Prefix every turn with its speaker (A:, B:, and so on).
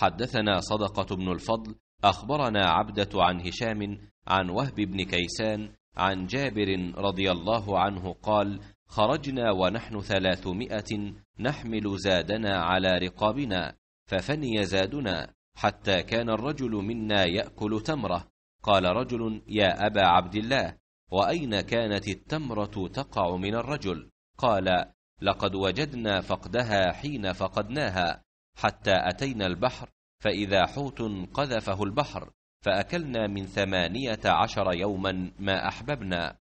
A: حدثنا صدقة بن الفضل
B: أخبرنا عبدة عن هشام عن وهب بن كيسان عن جابر رضي الله عنه قال خرجنا ونحن ثلاثمائة نحمل زادنا على رقابنا ففني زادنا حتى كان الرجل منا يأكل تمرة قال رجل يا أبا عبد الله وأين كانت التمرة تقع من الرجل قال لقد وجدنا فقدها حين فقدناها حتى أتينا البحر فإذا حوت قذفه البحر فأكلنا من ثمانية عشر يوما ما أحببنا